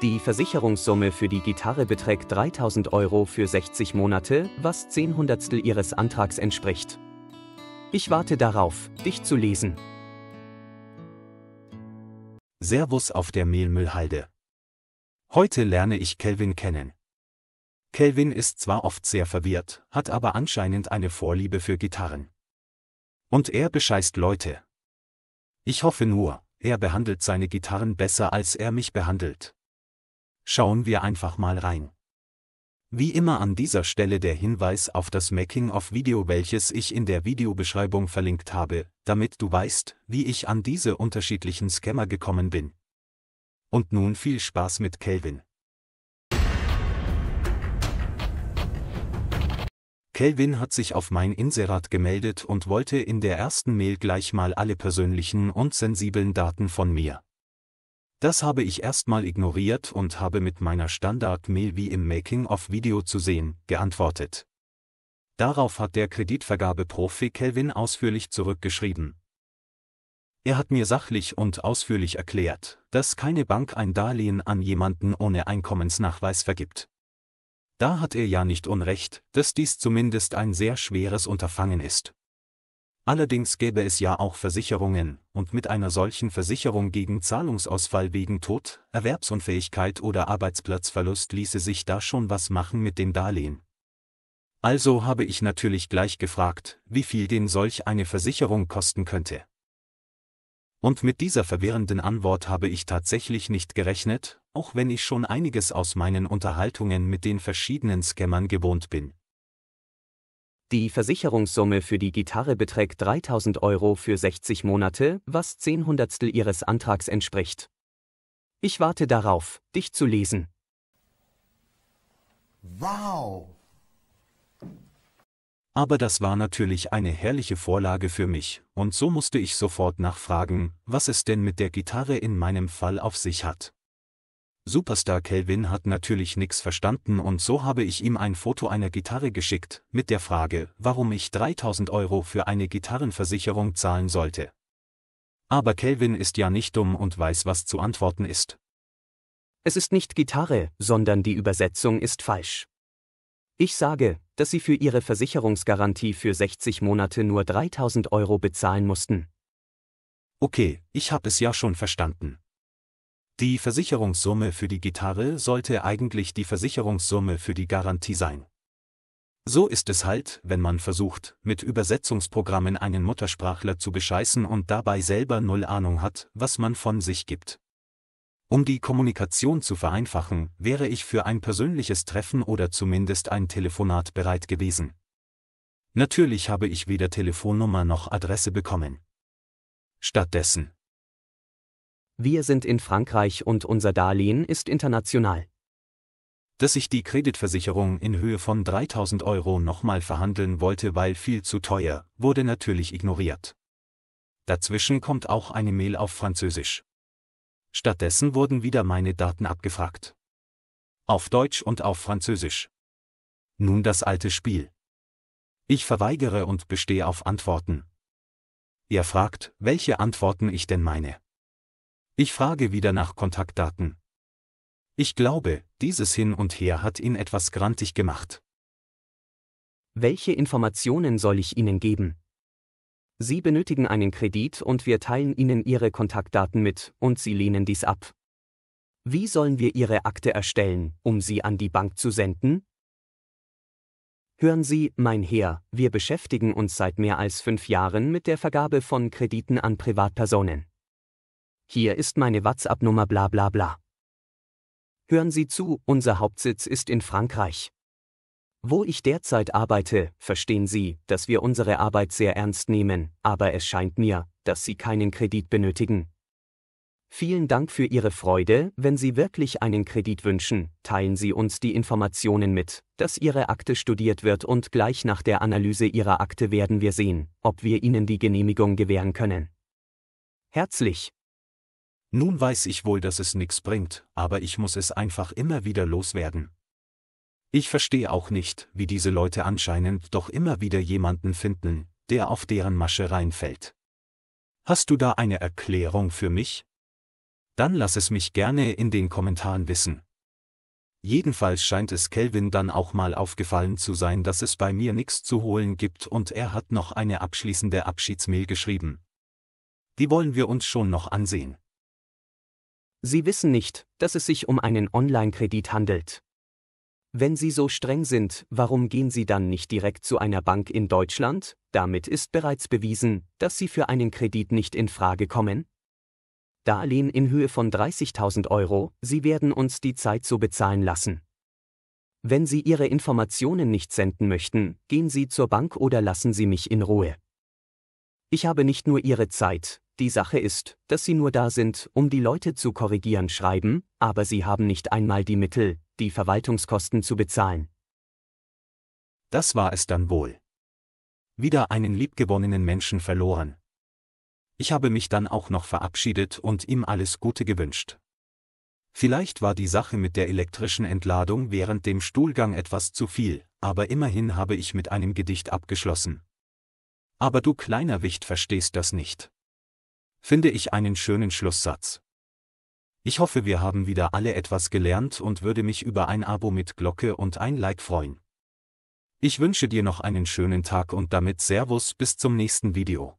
Die Versicherungssumme für die Gitarre beträgt 3000 Euro für 60 Monate, was 10 Hundertstel ihres Antrags entspricht. Ich warte darauf, dich zu lesen. Servus auf der Mehlmüllhalde. Heute lerne ich Kelvin kennen. Kelvin ist zwar oft sehr verwirrt, hat aber anscheinend eine Vorliebe für Gitarren. Und er bescheißt Leute. Ich hoffe nur, er behandelt seine Gitarren besser als er mich behandelt. Schauen wir einfach mal rein. Wie immer an dieser Stelle der Hinweis auf das Making-of-Video, welches ich in der Videobeschreibung verlinkt habe, damit du weißt, wie ich an diese unterschiedlichen Scammer gekommen bin. Und nun viel Spaß mit Kelvin. Kelvin hat sich auf mein Inserat gemeldet und wollte in der ersten Mail gleich mal alle persönlichen und sensiblen Daten von mir. Das habe ich erstmal ignoriert und habe mit meiner Standard-Mail wie im Making-of-Video zu sehen, geantwortet. Darauf hat der Kreditvergabeprofi Kelvin ausführlich zurückgeschrieben. Er hat mir sachlich und ausführlich erklärt, dass keine Bank ein Darlehen an jemanden ohne Einkommensnachweis vergibt. Da hat er ja nicht Unrecht, dass dies zumindest ein sehr schweres Unterfangen ist. Allerdings gäbe es ja auch Versicherungen, und mit einer solchen Versicherung gegen Zahlungsausfall wegen Tod, Erwerbsunfähigkeit oder Arbeitsplatzverlust ließe sich da schon was machen mit dem Darlehen. Also habe ich natürlich gleich gefragt, wie viel denn solch eine Versicherung kosten könnte. Und mit dieser verwirrenden Antwort habe ich tatsächlich nicht gerechnet, auch wenn ich schon einiges aus meinen Unterhaltungen mit den verschiedenen Scammern gewohnt bin. Die Versicherungssumme für die Gitarre beträgt 3000 Euro für 60 Monate, was 10 Hundertstel ihres Antrags entspricht. Ich warte darauf, dich zu lesen. Wow! Aber das war natürlich eine herrliche Vorlage für mich, und so musste ich sofort nachfragen, was es denn mit der Gitarre in meinem Fall auf sich hat. Superstar Kelvin hat natürlich nichts verstanden und so habe ich ihm ein Foto einer Gitarre geschickt, mit der Frage, warum ich 3000 Euro für eine Gitarrenversicherung zahlen sollte. Aber Kelvin ist ja nicht dumm und weiß, was zu antworten ist. Es ist nicht Gitarre, sondern die Übersetzung ist falsch. Ich sage, dass Sie für Ihre Versicherungsgarantie für 60 Monate nur 3000 Euro bezahlen mussten. Okay, ich habe es ja schon verstanden. Die Versicherungssumme für die Gitarre sollte eigentlich die Versicherungssumme für die Garantie sein. So ist es halt, wenn man versucht, mit Übersetzungsprogrammen einen Muttersprachler zu bescheißen und dabei selber null Ahnung hat, was man von sich gibt. Um die Kommunikation zu vereinfachen, wäre ich für ein persönliches Treffen oder zumindest ein Telefonat bereit gewesen. Natürlich habe ich weder Telefonnummer noch Adresse bekommen. Stattdessen wir sind in Frankreich und unser Darlehen ist international. Dass ich die Kreditversicherung in Höhe von 3000 Euro nochmal verhandeln wollte, weil viel zu teuer, wurde natürlich ignoriert. Dazwischen kommt auch eine Mail auf Französisch. Stattdessen wurden wieder meine Daten abgefragt. Auf Deutsch und auf Französisch. Nun das alte Spiel. Ich verweigere und bestehe auf Antworten. Er fragt, welche Antworten ich denn meine. Ich frage wieder nach Kontaktdaten. Ich glaube, dieses Hin und Her hat ihn etwas grantig gemacht. Welche Informationen soll ich Ihnen geben? Sie benötigen einen Kredit und wir teilen Ihnen Ihre Kontaktdaten mit, und Sie lehnen dies ab. Wie sollen wir Ihre Akte erstellen, um sie an die Bank zu senden? Hören Sie, mein Herr, wir beschäftigen uns seit mehr als fünf Jahren mit der Vergabe von Krediten an Privatpersonen hier ist meine WhatsApp-Nummer bla bla bla. Hören Sie zu, unser Hauptsitz ist in Frankreich. Wo ich derzeit arbeite, verstehen Sie, dass wir unsere Arbeit sehr ernst nehmen, aber es scheint mir, dass Sie keinen Kredit benötigen. Vielen Dank für Ihre Freude, wenn Sie wirklich einen Kredit wünschen, teilen Sie uns die Informationen mit, dass Ihre Akte studiert wird und gleich nach der Analyse Ihrer Akte werden wir sehen, ob wir Ihnen die Genehmigung gewähren können. Herzlich, nun weiß ich wohl, dass es nix bringt, aber ich muss es einfach immer wieder loswerden. Ich verstehe auch nicht, wie diese Leute anscheinend doch immer wieder jemanden finden, der auf deren Masche reinfällt. Hast du da eine Erklärung für mich? Dann lass es mich gerne in den Kommentaren wissen. Jedenfalls scheint es Kelvin dann auch mal aufgefallen zu sein, dass es bei mir nichts zu holen gibt und er hat noch eine abschließende Abschiedsmail geschrieben. Die wollen wir uns schon noch ansehen. Sie wissen nicht, dass es sich um einen Online-Kredit handelt. Wenn Sie so streng sind, warum gehen Sie dann nicht direkt zu einer Bank in Deutschland? Damit ist bereits bewiesen, dass Sie für einen Kredit nicht in Frage kommen. Darlehen in Höhe von 30.000 Euro, Sie werden uns die Zeit so bezahlen lassen. Wenn Sie Ihre Informationen nicht senden möchten, gehen Sie zur Bank oder lassen Sie mich in Ruhe. Ich habe nicht nur ihre Zeit, die Sache ist, dass sie nur da sind, um die Leute zu korrigieren, schreiben, aber sie haben nicht einmal die Mittel, die Verwaltungskosten zu bezahlen. Das war es dann wohl. Wieder einen liebgewonnenen Menschen verloren. Ich habe mich dann auch noch verabschiedet und ihm alles Gute gewünscht. Vielleicht war die Sache mit der elektrischen Entladung während dem Stuhlgang etwas zu viel, aber immerhin habe ich mit einem Gedicht abgeschlossen. Aber du kleiner Wicht verstehst das nicht. Finde ich einen schönen Schlusssatz. Ich hoffe, wir haben wieder alle etwas gelernt und würde mich über ein Abo mit Glocke und ein Like freuen. Ich wünsche dir noch einen schönen Tag und damit Servus bis zum nächsten Video.